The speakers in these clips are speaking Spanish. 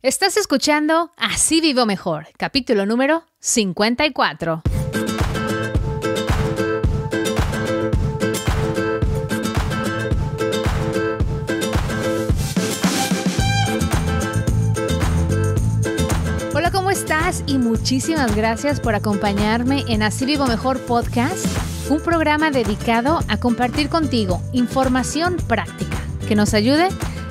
Estás escuchando Así Vivo Mejor, capítulo número 54. Hola, ¿cómo estás? Y muchísimas gracias por acompañarme en Así Vivo Mejor Podcast, un programa dedicado a compartir contigo información práctica que nos ayude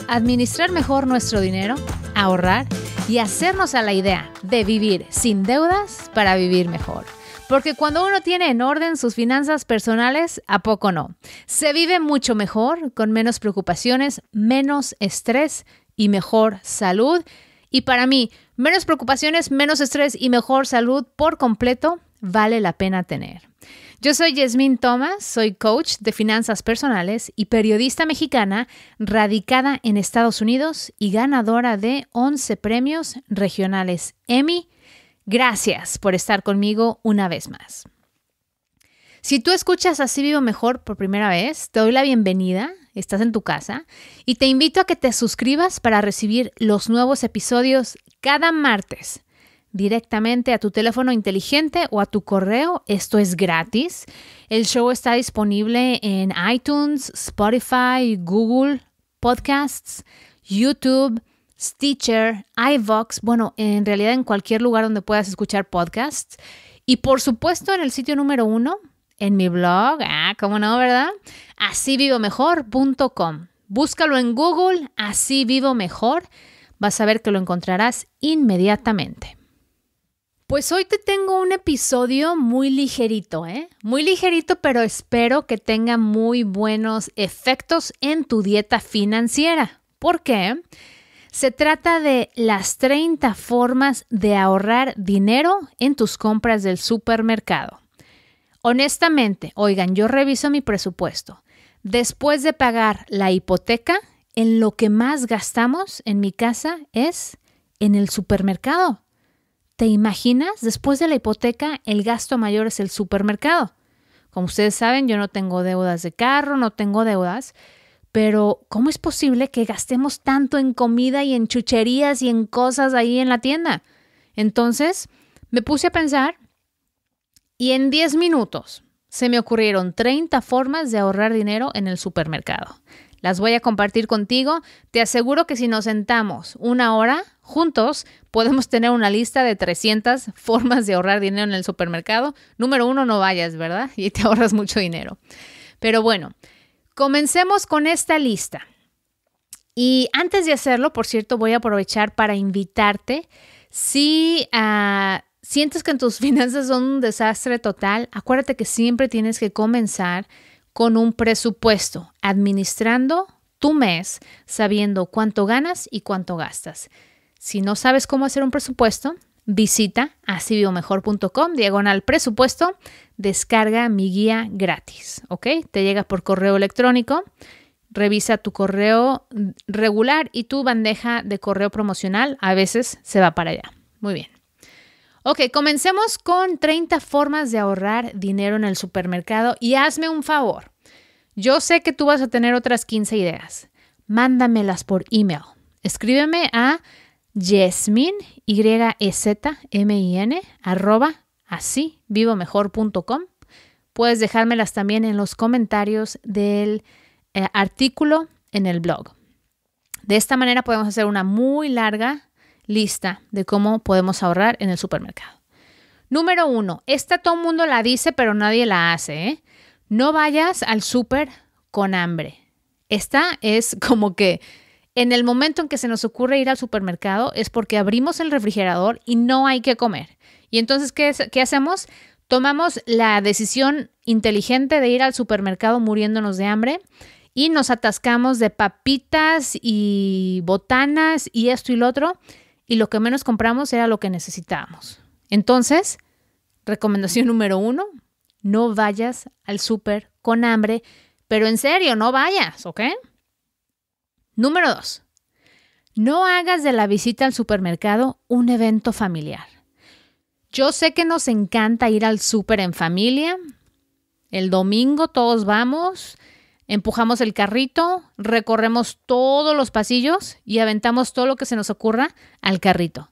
a administrar mejor nuestro dinero ahorrar y hacernos a la idea de vivir sin deudas para vivir mejor. Porque cuando uno tiene en orden sus finanzas personales, ¿a poco no? Se vive mucho mejor, con menos preocupaciones, menos estrés y mejor salud. Y para mí, menos preocupaciones, menos estrés y mejor salud por completo vale la pena tener. Yo soy Yasmín Thomas, soy coach de finanzas personales y periodista mexicana radicada en Estados Unidos y ganadora de 11 premios regionales Emmy. Gracias por estar conmigo una vez más. Si tú escuchas Así Vivo Mejor por primera vez, te doy la bienvenida, estás en tu casa, y te invito a que te suscribas para recibir los nuevos episodios cada martes directamente a tu teléfono inteligente o a tu correo. Esto es gratis. El show está disponible en iTunes, Spotify, Google Podcasts, YouTube, Stitcher, iVox, bueno, en realidad en cualquier lugar donde puedas escuchar podcasts. Y por supuesto en el sitio número uno, en mi blog, ah, cómo no, ¿verdad? Asívivomejor.com. Búscalo en Google, así vivo mejor. Vas a ver que lo encontrarás inmediatamente. Pues hoy te tengo un episodio muy ligerito, ¿eh? Muy ligerito, pero espero que tenga muy buenos efectos en tu dieta financiera. ¿Por qué? Se trata de las 30 formas de ahorrar dinero en tus compras del supermercado. Honestamente, oigan, yo reviso mi presupuesto. Después de pagar la hipoteca, en lo que más gastamos en mi casa es en el supermercado. ¿Te imaginas? Después de la hipoteca, el gasto mayor es el supermercado. Como ustedes saben, yo no tengo deudas de carro, no tengo deudas, pero ¿cómo es posible que gastemos tanto en comida y en chucherías y en cosas ahí en la tienda? Entonces, me puse a pensar y en 10 minutos se me ocurrieron 30 formas de ahorrar dinero en el supermercado. Las voy a compartir contigo. Te aseguro que si nos sentamos una hora, Juntos podemos tener una lista de 300 formas de ahorrar dinero en el supermercado. Número uno, no vayas, ¿verdad? Y te ahorras mucho dinero. Pero bueno, comencemos con esta lista. Y antes de hacerlo, por cierto, voy a aprovechar para invitarte. Si ah, sientes que tus finanzas son un desastre total, acuérdate que siempre tienes que comenzar con un presupuesto, administrando tu mes, sabiendo cuánto ganas y cuánto gastas. Si no sabes cómo hacer un presupuesto, visita acibiomejor.com, diagonal presupuesto, descarga mi guía gratis, ¿ok? Te llega por correo electrónico, revisa tu correo regular y tu bandeja de correo promocional a veces se va para allá. Muy bien. Ok, comencemos con 30 formas de ahorrar dinero en el supermercado y hazme un favor. Yo sé que tú vas a tener otras 15 ideas. Mándamelas por email. Escríbeme a yesmin y e, arroba, Puedes dejármelas también en los comentarios del eh, artículo en el blog. De esta manera podemos hacer una muy larga lista de cómo podemos ahorrar en el supermercado. Número uno, esta todo el mundo la dice, pero nadie la hace. ¿eh? No vayas al súper con hambre. Esta es como que en el momento en que se nos ocurre ir al supermercado es porque abrimos el refrigerador y no hay que comer. Y entonces, ¿qué, qué hacemos? Tomamos la decisión inteligente de ir al supermercado muriéndonos de hambre y nos atascamos de papitas y botanas y esto y lo otro, y lo que menos compramos era lo que necesitábamos. Entonces, recomendación número uno, no vayas al súper con hambre, pero en serio, no vayas, ¿ok? Número dos, No hagas de la visita al supermercado un evento familiar. Yo sé que nos encanta ir al súper en familia. El domingo todos vamos, empujamos el carrito, recorremos todos los pasillos y aventamos todo lo que se nos ocurra al carrito.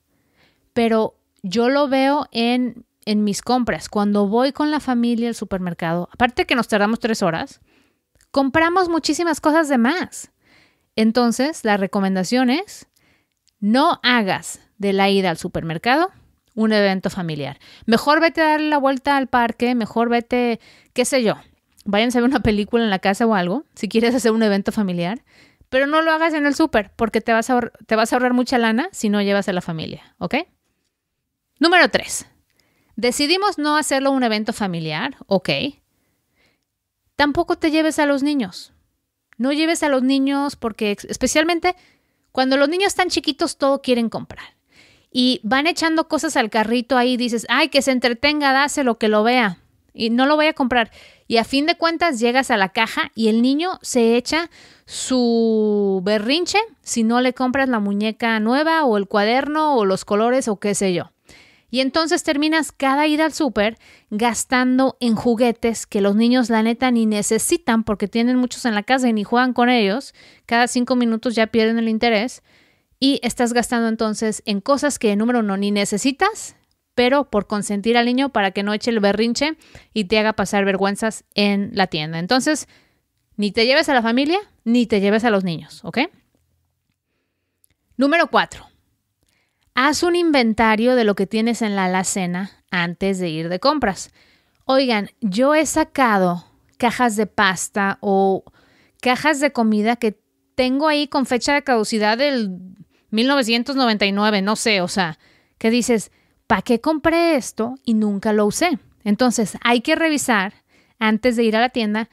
Pero yo lo veo en, en mis compras. Cuando voy con la familia al supermercado, aparte que nos tardamos tres horas, compramos muchísimas cosas de más. Entonces, la recomendación es, no hagas de la ida al supermercado un evento familiar. Mejor vete a dar la vuelta al parque, mejor vete, qué sé yo, váyanse a ver una película en la casa o algo, si quieres hacer un evento familiar, pero no lo hagas en el súper porque te vas, a te vas a ahorrar mucha lana si no llevas a la familia, ¿ok? Número tres, Decidimos no hacerlo un evento familiar, ¿ok? Tampoco te lleves a los niños. No lleves a los niños porque especialmente cuando los niños están chiquitos todo quieren comprar. Y van echando cosas al carrito ahí, dices, ay, que se entretenga, dáselo, que lo vea. Y no lo voy a comprar. Y a fin de cuentas llegas a la caja y el niño se echa su berrinche si no le compras la muñeca nueva o el cuaderno o los colores o qué sé yo. Y entonces terminas cada ida al súper gastando en juguetes que los niños la neta ni necesitan porque tienen muchos en la casa y ni juegan con ellos. Cada cinco minutos ya pierden el interés. Y estás gastando entonces en cosas que, número uno, ni necesitas, pero por consentir al niño para que no eche el berrinche y te haga pasar vergüenzas en la tienda. Entonces, ni te lleves a la familia, ni te lleves a los niños, ¿ok? Número cuatro, Haz un inventario de lo que tienes en la alacena antes de ir de compras. Oigan, yo he sacado cajas de pasta o cajas de comida que tengo ahí con fecha de caducidad del 1999, no sé, o sea, que dices, ¿para qué compré esto y nunca lo usé? Entonces hay que revisar antes de ir a la tienda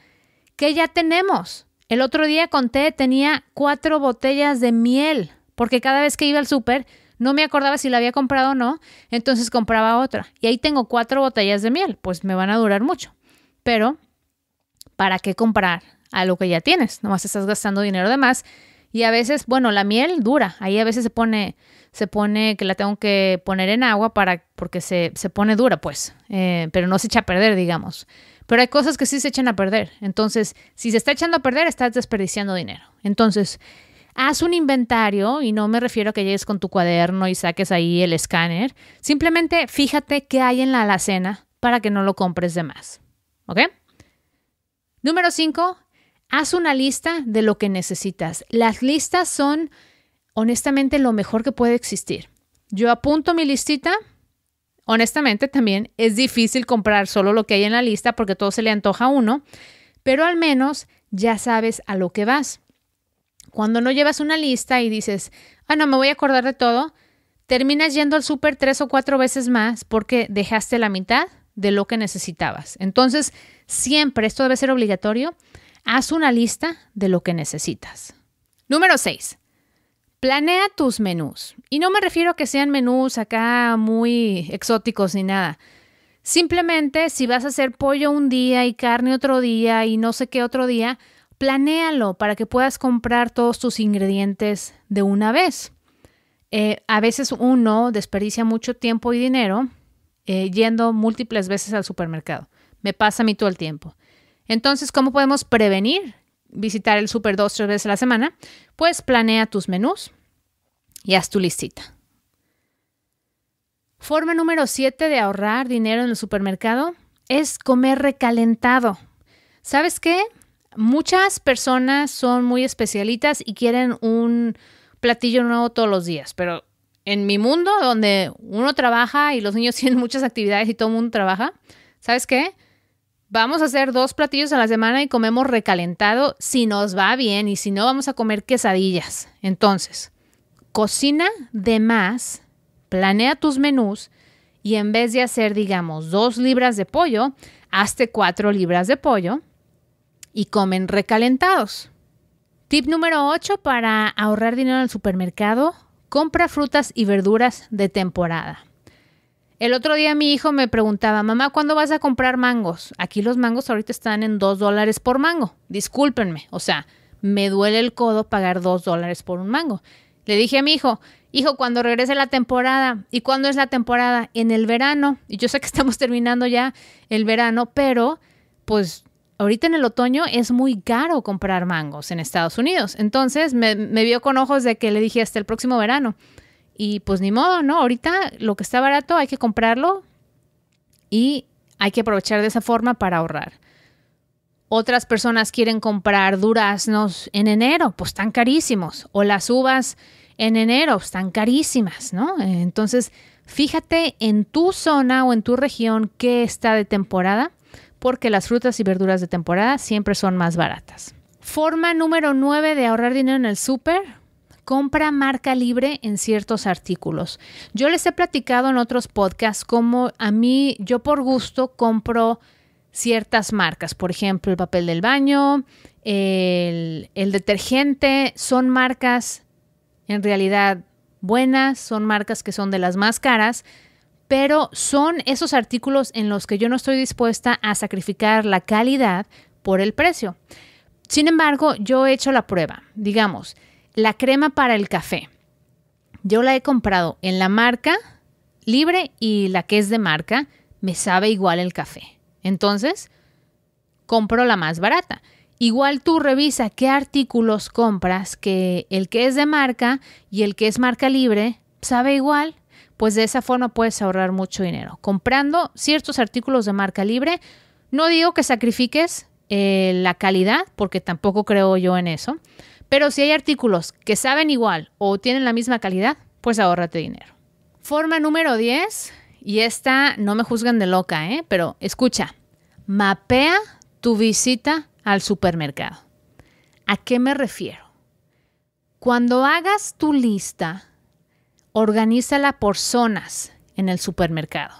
que ya tenemos. El otro día conté, tenía cuatro botellas de miel, porque cada vez que iba al súper, no me acordaba si la había comprado o no, entonces compraba otra. Y ahí tengo cuatro botellas de miel, pues me van a durar mucho. Pero, ¿para qué comprar a lo que ya tienes? Nomás estás gastando dinero de más. Y a veces, bueno, la miel dura. Ahí a veces se pone, se pone que la tengo que poner en agua para, porque se, pone dura, pues. Eh, pero no se echa a perder, digamos. Pero hay cosas que sí se echan a perder. Entonces, si se está echando a perder, estás desperdiciando dinero. Entonces, haz un inventario y no me refiero a que llegues con tu cuaderno y saques ahí el escáner. Simplemente fíjate qué hay en la alacena para que no lo compres de más. ¿Ok? Número 5. Haz una lista de lo que necesitas. Las listas son honestamente lo mejor que puede existir. Yo apunto mi listita. Honestamente también es difícil comprar solo lo que hay en la lista porque todo se le antoja a uno, pero al menos ya sabes a lo que vas. Cuando no llevas una lista y dices, ah, no, me voy a acordar de todo, terminas yendo al súper tres o cuatro veces más porque dejaste la mitad de lo que necesitabas. Entonces, siempre, esto debe ser obligatorio, haz una lista de lo que necesitas. Número 6. Planea tus menús. Y no me refiero a que sean menús acá muy exóticos ni nada. Simplemente si vas a hacer pollo un día y carne otro día y no sé qué otro día, Planéalo para que puedas comprar todos tus ingredientes de una vez. Eh, a veces uno desperdicia mucho tiempo y dinero eh, yendo múltiples veces al supermercado. Me pasa a mí todo el tiempo. Entonces, ¿cómo podemos prevenir visitar el super dos, tres veces a la semana? Pues planea tus menús y haz tu listita. Forma número 7 de ahorrar dinero en el supermercado es comer recalentado. ¿Sabes qué? muchas personas son muy especialitas y quieren un platillo nuevo todos los días, pero en mi mundo donde uno trabaja y los niños tienen muchas actividades y todo el mundo trabaja, ¿sabes qué? Vamos a hacer dos platillos a la semana y comemos recalentado si nos va bien y si no vamos a comer quesadillas. Entonces, cocina de más, planea tus menús y en vez de hacer, digamos, dos libras de pollo, hazte cuatro libras de pollo y comen recalentados. Tip número 8 para ahorrar dinero en el supermercado, compra frutas y verduras de temporada. El otro día mi hijo me preguntaba, mamá, ¿cuándo vas a comprar mangos? Aquí los mangos ahorita están en 2 dólares por mango. Discúlpenme, o sea, me duele el codo pagar 2 dólares por un mango. Le dije a mi hijo, hijo, cuando regrese la temporada, ¿y cuándo es la temporada? En el verano, y yo sé que estamos terminando ya el verano, pero pues ahorita en el otoño es muy caro comprar mangos en Estados Unidos. Entonces me, vio con ojos de que le dije hasta el próximo verano. Y pues ni modo, ¿no? Ahorita lo que está barato hay que comprarlo y hay que aprovechar de esa forma para ahorrar. Otras personas quieren comprar duraznos en enero, pues están carísimos. O las uvas en enero, están carísimas, ¿no? Entonces, fíjate en tu zona o en tu región qué está de temporada porque las frutas y verduras de temporada siempre son más baratas. Forma número 9 de ahorrar dinero en el súper. Compra marca libre en ciertos artículos. Yo les he platicado en otros podcasts cómo a mí, yo por gusto compro ciertas marcas. Por ejemplo, el papel del baño, el detergente, son marcas en realidad buenas, son marcas que son de las más caras, pero son esos artículos en los que yo no estoy dispuesta a sacrificar la calidad por el precio. Sin embargo, yo he hecho la prueba, digamos, la crema para el café. Yo la he comprado en la marca libre y la que es de marca me sabe igual el café. Entonces, compro la más barata. Igual tú revisa qué artículos compras que el que es de marca y el que es marca libre sabe igual pues de esa forma puedes ahorrar mucho dinero. Comprando ciertos artículos de marca libre, no digo que sacrifiques eh, la calidad, porque tampoco creo yo en eso, pero si hay artículos que saben igual o tienen la misma calidad, pues ahorrate dinero. Forma número 10, y esta no me juzgan de loca, ¿eh? pero escucha, mapea tu visita al supermercado. ¿A qué me refiero? Cuando hagas tu lista, organízala por zonas en el supermercado.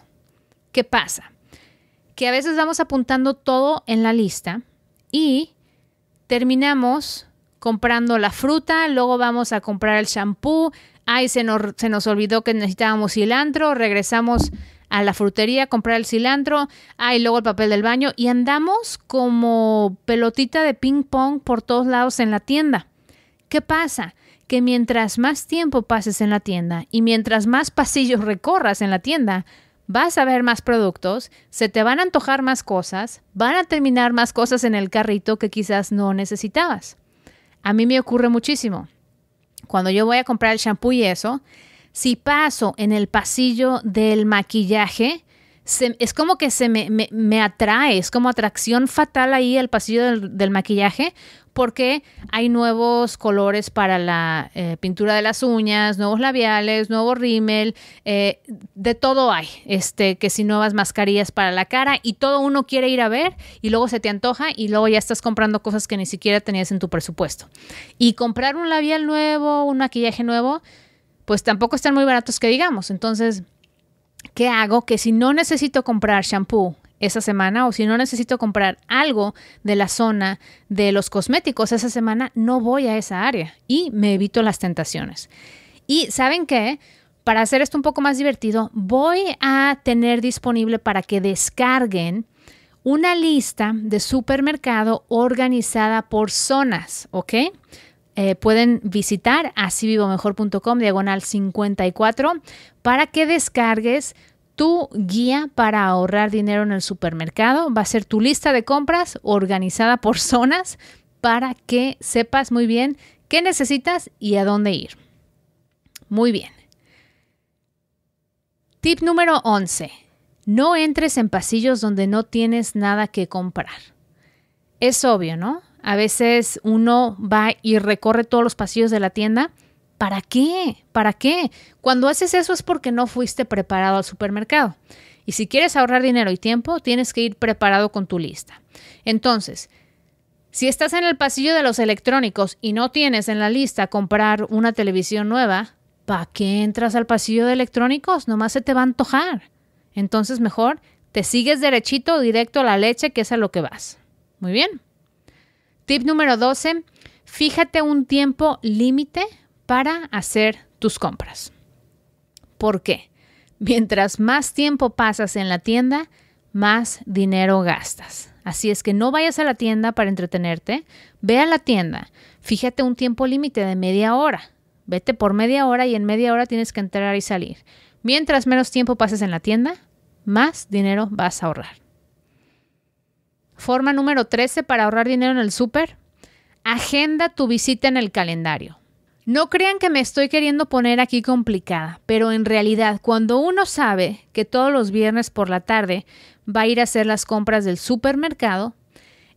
¿Qué pasa? Que a veces vamos apuntando todo en la lista y terminamos comprando la fruta, luego vamos a comprar el shampoo, ay, se nos, olvidó que necesitábamos cilantro, regresamos a la frutería a comprar el cilantro, ay, luego el papel del baño y andamos como pelotita de ping pong por todos lados en la tienda. ¿Qué pasa? que mientras más tiempo pases en la tienda y mientras más pasillos recorras en la tienda, vas a ver más productos, se te van a antojar más cosas, van a terminar más cosas en el carrito que quizás no necesitabas. A mí me ocurre muchísimo. Cuando yo voy a comprar el shampoo y eso, si paso en el pasillo del maquillaje, es como que se me, me, atrae, es como atracción fatal ahí al pasillo del, maquillaje, porque hay nuevos colores para la eh, pintura de las uñas, nuevos labiales, nuevo rímel, eh, de todo hay, este, que si nuevas mascarillas para la cara y todo uno quiere ir a ver y luego se te antoja y luego ya estás comprando cosas que ni siquiera tenías en tu presupuesto. Y comprar un labial nuevo, un maquillaje nuevo, pues tampoco están muy baratos que digamos, entonces ¿qué hago? Que si no necesito comprar shampoo esa semana o si no necesito comprar algo de la zona de los cosméticos esa semana, no voy a esa área y me evito las tentaciones. Y saben qué? Para hacer esto un poco más divertido, voy a tener disponible para que descarguen una lista de supermercado organizada por zonas, ¿ok? Eh, pueden visitar asivivomejor.com diagonal 54 para que descargues tu guía para ahorrar dinero en el supermercado. Va a ser tu lista de compras organizada por zonas para que sepas muy bien qué necesitas y a dónde ir. Muy bien. Tip número 11. No entres en pasillos donde no tienes nada que comprar. Es obvio, ¿no? A veces uno va y recorre todos los pasillos de la tienda. ¿Para qué? ¿Para qué? Cuando haces eso es porque no fuiste preparado al supermercado. Y si quieres ahorrar dinero y tiempo, tienes que ir preparado con tu lista. Entonces, si estás en el pasillo de los electrónicos y no tienes en la lista comprar una televisión nueva, ¿para qué entras al pasillo de electrónicos? Nomás se te va a antojar. Entonces, mejor te sigues derechito, directo a la leche, que es a lo que vas. Muy bien. Tip número 12, fíjate un tiempo límite para hacer tus compras. ¿Por qué? Mientras más tiempo pasas en la tienda, más dinero gastas. Así es que no vayas a la tienda para entretenerte, ve a la tienda, fíjate un tiempo límite de media hora, vete por media hora y en media hora tienes que entrar y salir. Mientras menos tiempo pases en la tienda, más dinero vas a ahorrar. Forma número 13 para ahorrar dinero en el súper. Agenda tu visita en el calendario. No crean que me estoy queriendo poner aquí complicada, pero en realidad cuando uno sabe que todos los viernes por la tarde va a ir a hacer las compras del supermercado,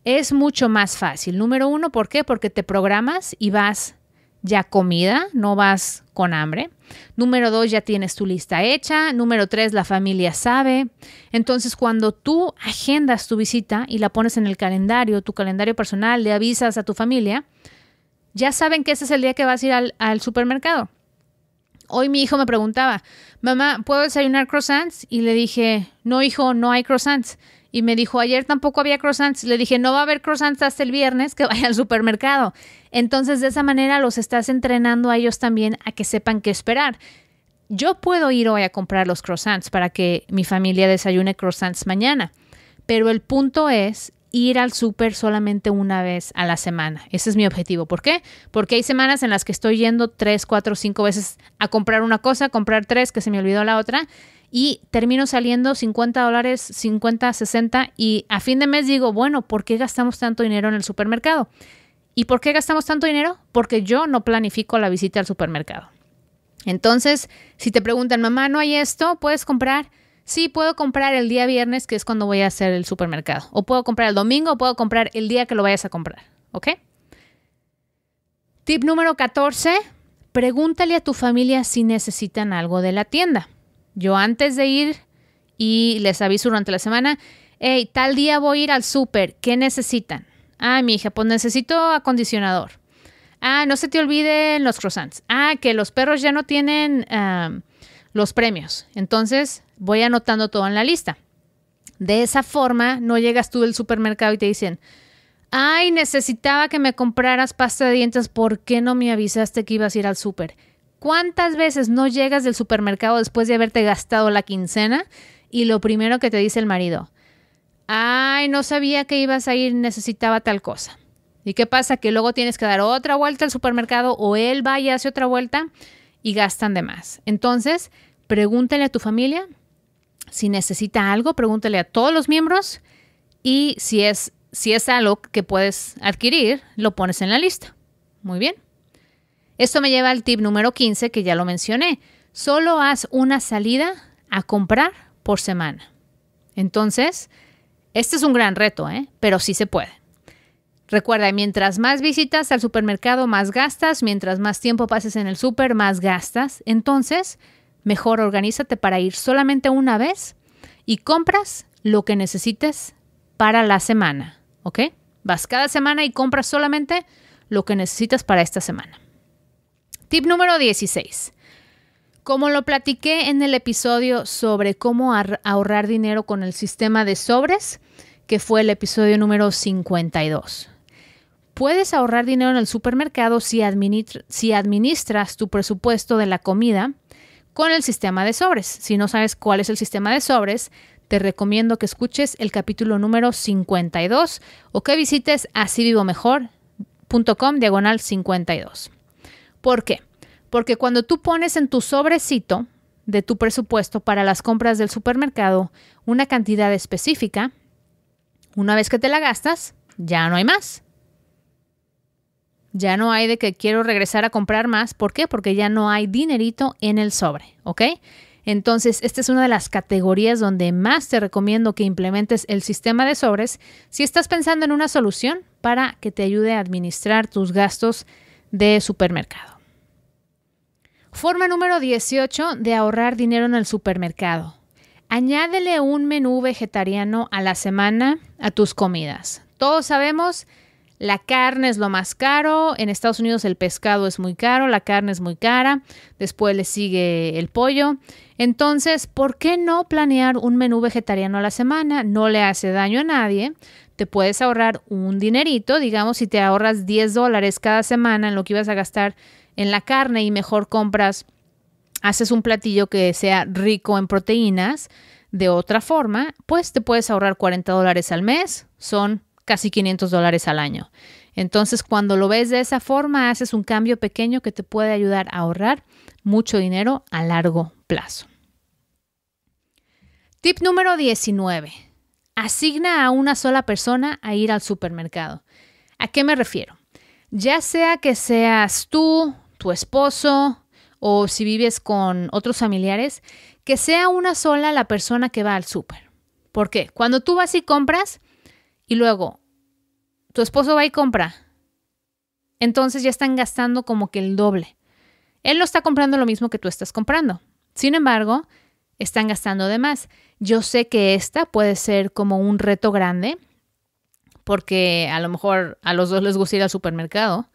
es mucho más fácil. Número uno, ¿por qué? Porque te programas y vas ya comida, no vas con hambre. Número dos, ya tienes tu lista hecha. Número tres, la familia sabe. Entonces, cuando tú agendas tu visita y la pones en el calendario, tu calendario personal, le avisas a tu familia, ya saben que ese es el día que vas a ir al, supermercado. Hoy mi hijo me preguntaba, mamá, ¿puedo desayunar croissants? Y le dije, no, hijo, no hay croissants y me dijo, ayer tampoco había croissants. Le dije, no va a haber croissants hasta el viernes, que vaya al supermercado. Entonces, de esa manera los estás entrenando a ellos también a que sepan qué esperar. Yo puedo ir hoy a comprar los croissants para que mi familia desayune croissants mañana, pero el punto es ir al súper solamente una vez a la semana. Ese es mi objetivo. ¿Por qué? Porque hay semanas en las que estoy yendo tres, cuatro, cinco veces a comprar una cosa, comprar tres, que se me olvidó la otra y termino saliendo 50 dólares, 50, 60 y a fin de mes digo, bueno, ¿por qué gastamos tanto dinero en el supermercado? ¿Y por qué gastamos tanto dinero? Porque yo no planifico la visita al supermercado. Entonces, si te preguntan, mamá, ¿no hay esto? ¿Puedes comprar? Sí, puedo comprar el día viernes, que es cuando voy a hacer el supermercado. O puedo comprar el domingo, o puedo comprar el día que lo vayas a comprar. ¿Ok? Tip número 14. Pregúntale a tu familia si necesitan algo de la tienda. Yo antes de ir y les aviso durante la semana, hey, tal día voy a ir al súper, ¿qué necesitan? Ah, mi hija, pues necesito acondicionador. Ah, no se te olviden los croissants. Ah, que los perros ya no tienen los premios. Entonces voy anotando todo en la lista. De esa forma, no llegas tú del supermercado y te dicen, ay, necesitaba que me compraras pasta de dientes, ¿por qué no me avisaste que ibas a ir al súper? ¿Cuántas veces no llegas del supermercado después de haberte gastado la quincena y lo primero que te dice el marido, ay, no sabía que ibas a ir, necesitaba tal cosa? ¿Y qué pasa? Que luego tienes que dar otra vuelta al supermercado o él va y hace otra vuelta y gastan de más. Entonces, pregúntale a tu familia si necesita algo, pregúntale a todos los miembros y si es, si es algo que puedes adquirir, lo pones en la lista. Muy bien. Esto me lleva al tip número 15 que ya lo mencioné. Solo haz una salida a comprar por semana. Entonces, este es un gran reto, ¿eh? pero sí se puede. Recuerda, mientras más visitas al supermercado, más gastas, mientras más tiempo pases en el súper, más gastas. Entonces, mejor organízate para ir solamente una vez y compras lo que necesites para la semana, ¿ok? Vas cada semana y compras solamente lo que necesitas para esta semana. Tip número 16. Como lo platiqué en el episodio sobre cómo ahorrar dinero con el sistema de sobres, que fue el episodio número 52. Puedes ahorrar dinero en el supermercado si, administras tu presupuesto de la comida con el sistema de sobres. Si no sabes cuál es el sistema de sobres, te recomiendo que escuches el capítulo número 52 o que visites asivivomejor.com diagonal 52. ¿Por qué? Porque cuando tú pones en tu sobrecito de tu presupuesto para las compras del supermercado una cantidad específica, una vez que te la gastas, ya no hay más. Ya no hay de que quiero regresar a comprar más. ¿Por qué? Porque ya no hay dinerito en el sobre, ¿ok? Entonces, esta es una de las categorías donde más te recomiendo que implementes el sistema de sobres si estás pensando en una solución para que te ayude a administrar tus gastos de supermercado. Forma número 18 de ahorrar dinero en el supermercado. Añádele un menú vegetariano a la semana a tus comidas. Todos sabemos, la carne es lo más caro, en Estados Unidos el pescado es muy caro, la carne es muy cara, después le sigue el pollo. Entonces, ¿por qué no planear un menú vegetariano a la semana? No le hace daño a nadie, te puedes ahorrar un dinerito, digamos, si te ahorras 10 dólares cada semana en lo que ibas a gastar en la carne y mejor compras, haces un platillo que sea rico en proteínas de otra forma, pues te puedes ahorrar 40 dólares al mes, son casi 500 dólares al año. Entonces, cuando lo ves de esa forma, haces un cambio pequeño que te puede ayudar a ahorrar mucho dinero a largo plazo. Tip número 19. Asigna a una sola persona a ir al supermercado. ¿A qué me refiero? Ya sea que seas tú, tu esposo o si vives con otros familiares, que sea una sola la persona que va al súper. ¿Por qué? Cuando tú vas y compras y luego tu esposo va y compra, entonces ya están gastando como que el doble. Él no está comprando lo mismo que tú estás comprando. Sin embargo, están gastando de más. Yo sé que esta puede ser como un reto grande, porque a lo mejor a los dos les gusta ir al supermercado,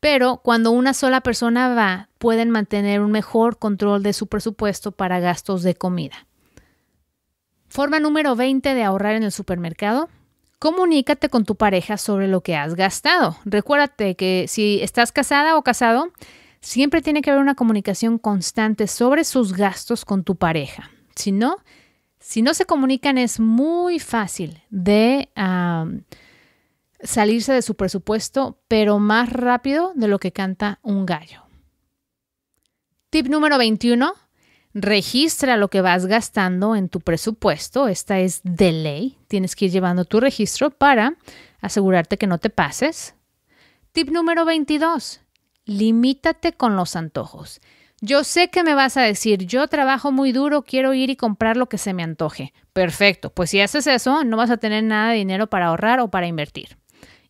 pero cuando una sola persona va, pueden mantener un mejor control de su presupuesto para gastos de comida. Forma número 20 de ahorrar en el supermercado. Comunícate con tu pareja sobre lo que has gastado. Recuérdate que si estás casada o casado, siempre tiene que haber una comunicación constante sobre sus gastos con tu pareja. Si no, si no se comunican es muy fácil de salirse de su presupuesto, pero más rápido de lo que canta un gallo. Tip número 21. Registra lo que vas gastando en tu presupuesto. Esta es de ley. Tienes que ir llevando tu registro para asegurarte que no te pases. Tip número 22. Limítate con los antojos. Yo sé que me vas a decir, yo trabajo muy duro, quiero ir y comprar lo que se me antoje. Perfecto, pues si haces eso, no vas a tener nada de dinero para ahorrar o para invertir.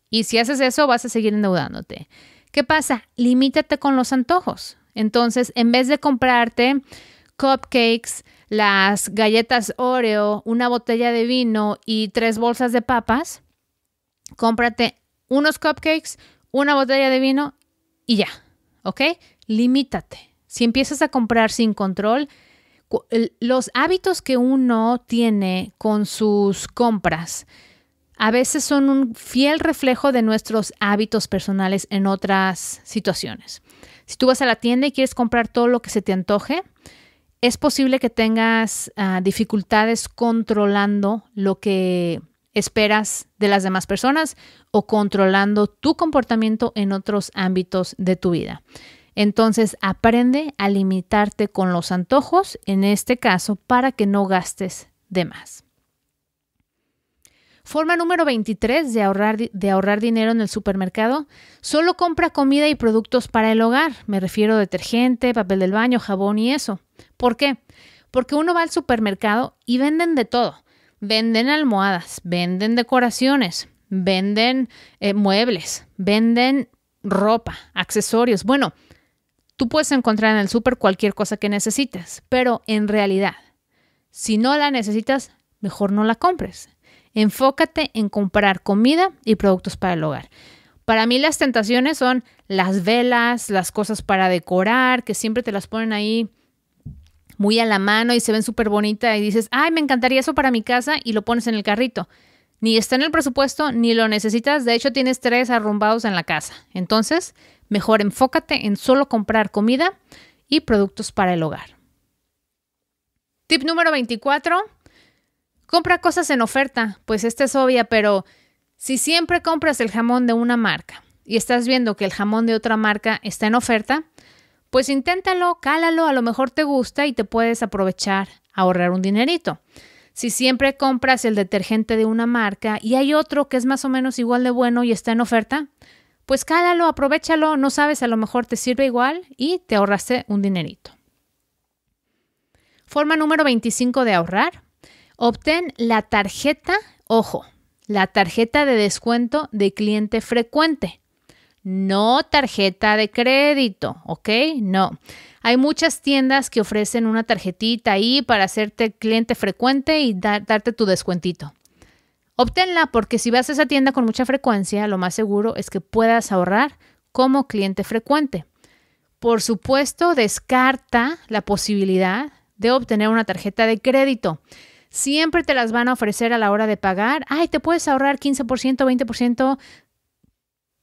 Y si haces eso, vas a seguir endeudándote. ¿Qué pasa? Limítate con los antojos. Entonces, en vez de comprarte cupcakes, las galletas Oreo, una botella de vino y tres bolsas de papas, cómprate unos cupcakes, una botella de vino y ya, ¿ok? Limítate. Si empiezas a comprar sin control, los hábitos que uno tiene con sus compras, a veces son un fiel reflejo de nuestros hábitos personales en otras situaciones. Si tú vas a la tienda y quieres comprar todo lo que se te antoje, es posible que tengas ah, dificultades controlando lo que esperas de las demás personas o controlando tu comportamiento en otros ámbitos de tu vida. Entonces aprende a limitarte con los antojos, en este caso, para que no gastes de más. Forma número 23 de ahorrar, de ahorrar dinero en el supermercado. Solo compra comida y productos para el hogar. Me refiero a detergente, papel del baño, jabón y eso. ¿Por qué? Porque uno va al supermercado y venden de todo. Venden almohadas, venden decoraciones, venden eh, muebles, venden ropa, accesorios. Bueno, tú puedes encontrar en el super cualquier cosa que necesites, pero en realidad, si no la necesitas, mejor no la compres. Enfócate en comprar comida y productos para el hogar. Para mí las tentaciones son las velas, las cosas para decorar, que siempre te las ponen ahí muy a la mano y se ven súper bonitas y dices, ay, me encantaría eso para mi casa y lo pones en el carrito. Ni está en el presupuesto, ni lo necesitas, de hecho tienes tres arrumbados en la casa. Entonces, mejor enfócate en solo comprar comida y productos para el hogar. Tip número 24 Compra cosas en oferta, pues esta es obvia, pero si siempre compras el jamón de una marca y estás viendo que el jamón de otra marca está en oferta, pues inténtalo, cálalo, a lo mejor te gusta y te puedes aprovechar, ahorrar un dinerito. Si siempre compras el detergente de una marca y hay otro que es más o menos igual de bueno y está en oferta, pues cálalo, aprovechalo, no sabes, a lo mejor te sirve igual y te ahorraste un dinerito. Forma número 25 de ahorrar, Obtén la tarjeta, ojo, la tarjeta de descuento de cliente frecuente. No tarjeta de crédito, ¿ok? No. Hay muchas tiendas que ofrecen una tarjetita ahí para hacerte cliente frecuente y darte tu descuentito. Obténla porque si vas a esa tienda con mucha frecuencia, lo más seguro es que puedas ahorrar como cliente frecuente. Por supuesto, descarta la posibilidad de obtener una tarjeta de crédito siempre te las van a ofrecer a la hora de pagar. Ay, te puedes ahorrar 15%, 20%,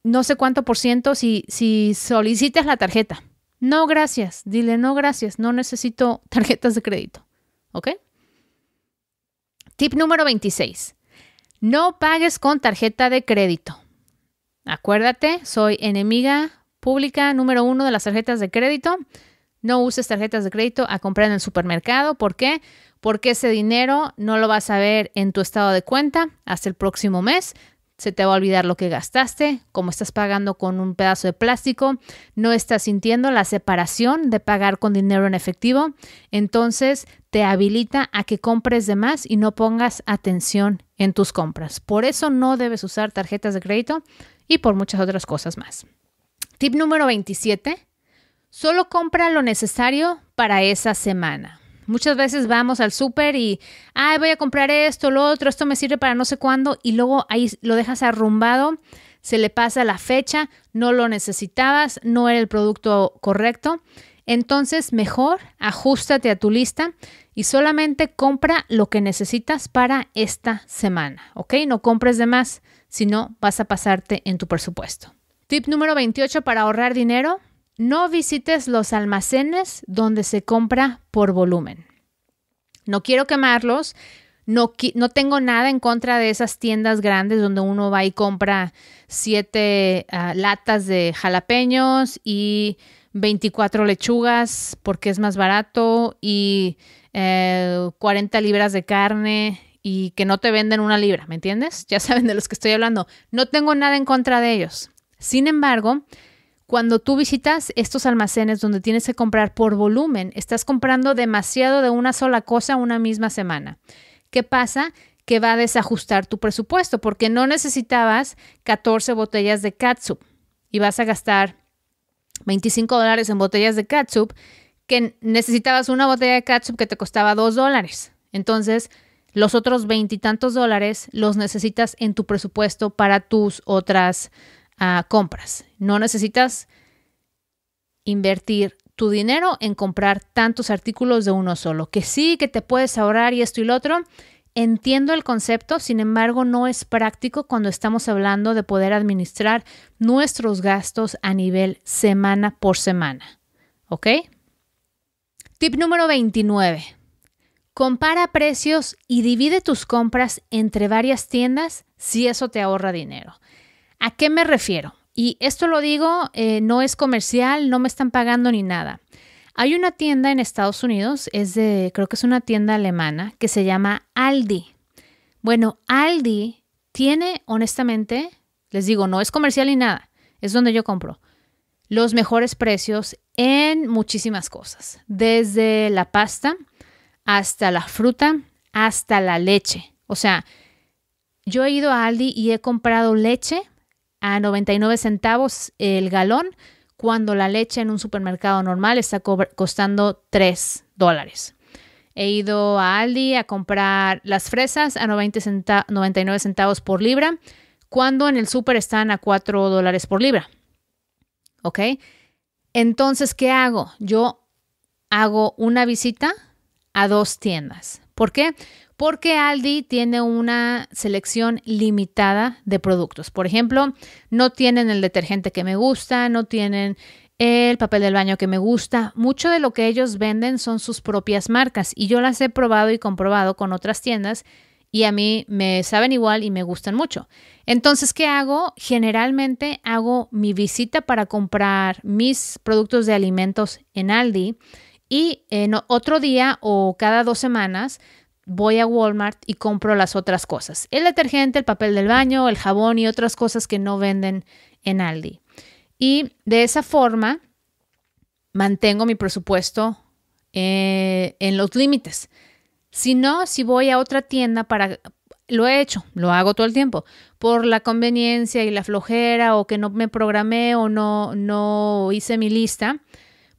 no sé cuánto por ciento si, si solicitas la tarjeta. No, gracias. Dile, no, gracias. No necesito tarjetas de crédito. ¿Ok? Tip número 26. No pagues con tarjeta de crédito. Acuérdate, soy enemiga pública número uno de las tarjetas de crédito. No uses tarjetas de crédito a comprar en el supermercado. ¿Por qué? Porque porque ese dinero no lo vas a ver en tu estado de cuenta hasta el próximo mes. Se te va a olvidar lo que gastaste, como estás pagando con un pedazo de plástico, no estás sintiendo la separación de pagar con dinero en efectivo, entonces te habilita a que compres de más y no pongas atención en tus compras. Por eso no debes usar tarjetas de crédito y por muchas otras cosas más. Tip número 27, solo compra lo necesario para esa semana. Muchas veces vamos al súper y, ay, voy a comprar esto, lo otro, esto me sirve para no sé cuándo, y luego ahí lo dejas arrumbado, se le pasa la fecha, no lo necesitabas, no era el producto correcto. Entonces, mejor ajustate a tu lista y solamente compra lo que necesitas para esta semana, ¿ok? No compres de más, si no vas a pasarte en tu presupuesto. Tip número 28 para ahorrar dinero, no visites los almacenes donde se compra por volumen. No quiero quemarlos, no, no, tengo nada en contra de esas tiendas grandes donde uno va y compra siete ah, latas de jalapeños y 24 lechugas porque es más barato y 40 eh, libras de carne y que no te venden una libra, ¿me entiendes? Ya saben de los que estoy hablando. No tengo nada en contra de ellos. Sin embargo, cuando tú visitas estos almacenes donde tienes que comprar por volumen, estás comprando demasiado de una sola cosa una misma semana. ¿Qué pasa? Que va a desajustar tu presupuesto porque no necesitabas 14 botellas de catsup y vas a gastar 25 dólares en botellas de catsup que necesitabas una botella de catsup que te costaba 2 dólares. Entonces, los otros veintitantos dólares los necesitas en tu presupuesto para tus otras a compras. No necesitas invertir tu dinero en comprar tantos artículos de uno solo, que sí, que te puedes ahorrar y esto y lo otro. Entiendo el concepto, sin embargo, no es práctico cuando estamos hablando de poder administrar nuestros gastos a nivel semana por semana. ¿Ok? Tip número 29. Compara precios y divide tus compras entre varias tiendas si eso te ahorra dinero. ¿A qué me refiero? Y esto lo digo, eh, no es comercial, no me están pagando ni nada. Hay una tienda en Estados Unidos, es de, creo que es una tienda alemana, que se llama Aldi. Bueno, Aldi tiene, honestamente, les digo, no es comercial ni nada, es donde yo compro los mejores precios en muchísimas cosas, desde la pasta hasta la fruta, hasta la leche. O sea, yo he ido a Aldi y he comprado leche a 99 centavos el galón, cuando la leche en un supermercado normal está costando 3 dólares. He ido a Aldi a comprar las fresas a 99 centavos por libra, cuando en el super están a 4 dólares por libra. ¿Ok? Entonces, ¿qué hago? Yo hago una visita a dos tiendas. ¿Por qué? porque Aldi tiene una selección limitada de productos. Por ejemplo, no tienen el detergente que me gusta, no tienen el papel del baño que me gusta. Mucho de lo que ellos venden son sus propias marcas y yo las he probado y comprobado con otras tiendas y a mí me saben igual y me gustan mucho. Entonces, ¿qué hago? Generalmente hago mi visita para comprar mis productos de alimentos en Aldi y en otro día o cada dos semanas voy a Walmart y compro las otras cosas. El detergente, el papel del baño, el jabón y otras cosas que no venden en Aldi. Y de esa forma mantengo mi presupuesto eh, en los límites. Si no, si voy a otra tienda para... Lo he hecho, lo hago todo el tiempo, por la conveniencia y la flojera o que no me programé o no, no hice mi lista.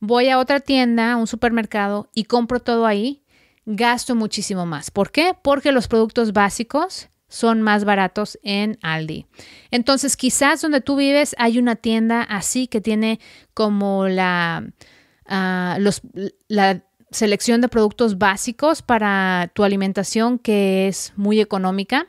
Voy a otra tienda, a un supermercado y compro todo ahí gasto muchísimo más. ¿Por qué? Porque los productos básicos son más baratos en Aldi. Entonces, quizás donde tú vives hay una tienda así que tiene como la, ah, la selección de productos básicos para tu alimentación que es muy económica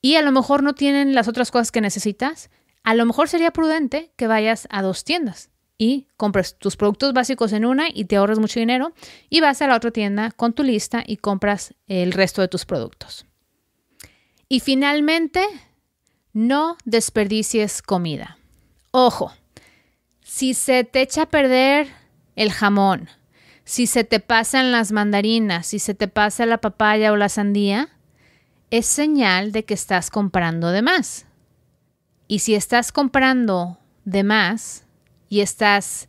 y a lo mejor no tienen las otras cosas que necesitas. A lo mejor sería prudente que vayas a dos tiendas, y compras tus productos básicos en una y te ahorras mucho dinero y vas a la otra tienda con tu lista y compras el resto de tus productos. Y finalmente, no desperdicies comida. Ojo, si se te echa a perder el jamón, si se te pasan las mandarinas, si se te pasa la papaya o la sandía, es señal de que estás comprando de más. Y si estás comprando de más, y estás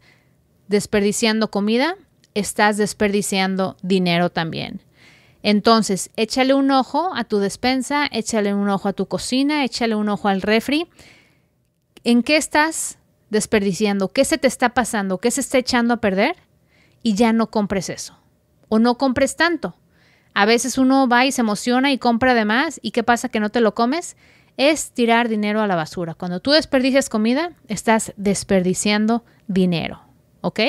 desperdiciando comida, estás desperdiciando dinero también. Entonces, échale un ojo a tu despensa, échale un ojo a tu cocina, échale un ojo al refri. ¿En qué estás desperdiciando? ¿Qué se te está pasando? ¿Qué se está echando a perder? Y ya no compres eso. O no compres tanto. A veces uno va y se emociona y compra de más. ¿Y qué pasa que no te lo comes? es tirar dinero a la basura. Cuando tú desperdicias comida, estás desperdiciando dinero, ¿ok?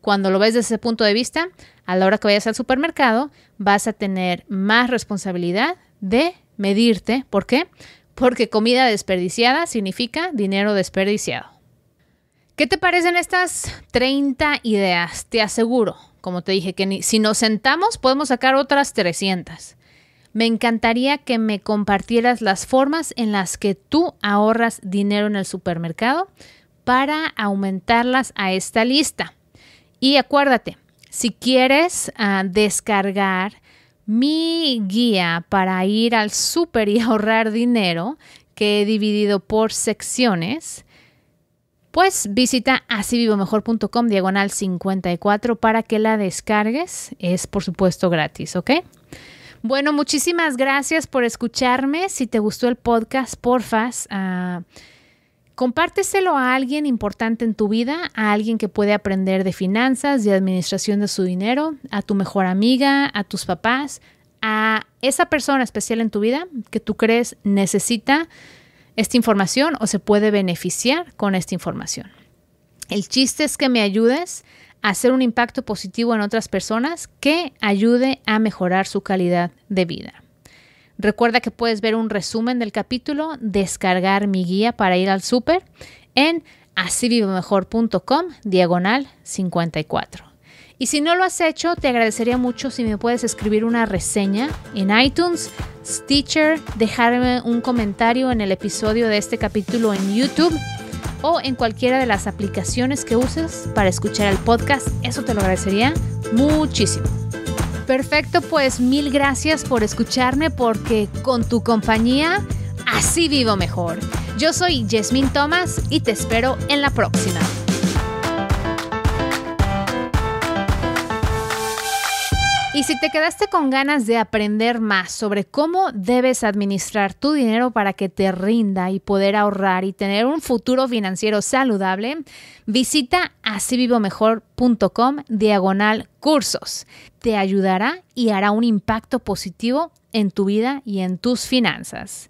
Cuando lo ves desde ese punto de vista, a la hora que vayas al supermercado, vas a tener más responsabilidad de medirte. ¿Por qué? Porque comida desperdiciada significa dinero desperdiciado. ¿Qué te parecen estas 30 ideas? Te aseguro, como te dije, que si nos sentamos podemos sacar otras 300. Me encantaría que me compartieras las formas en las que tú ahorras dinero en el supermercado para aumentarlas a esta lista. Y acuérdate, si quieres ah, descargar mi guía para ir al super y ahorrar dinero, que he dividido por secciones, pues visita asivivomejor.com diagonal 54 para que la descargues. Es por supuesto gratis, ¿ok? Bueno, muchísimas gracias por escucharme. Si te gustó el podcast, porfas, ah, compárteselo a alguien importante en tu vida, a alguien que puede aprender de finanzas, de administración de su dinero, a tu mejor amiga, a tus papás, a esa persona especial en tu vida que tú crees necesita esta información o se puede beneficiar con esta información. El chiste es que me ayudes hacer un impacto positivo en otras personas que ayude a mejorar su calidad de vida. Recuerda que puedes ver un resumen del capítulo, descargar mi guía para ir al súper en asivivomejor.com diagonal 54. Y si no lo has hecho, te agradecería mucho si me puedes escribir una reseña en iTunes, Stitcher, dejarme un comentario en el episodio de este capítulo en YouTube o en cualquiera de las aplicaciones que uses para escuchar el podcast. Eso te lo agradecería muchísimo. Perfecto, pues mil gracias por escucharme porque con tu compañía así vivo mejor. Yo soy Jasmine Thomas y te espero en la próxima. Y si te quedaste con ganas de aprender más sobre cómo debes administrar tu dinero para que te rinda y poder ahorrar y tener un futuro financiero saludable, visita asivivomejor.com diagonal cursos. Te ayudará y hará un impacto positivo en tu vida y en tus finanzas.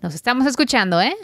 Nos estamos escuchando, ¿eh?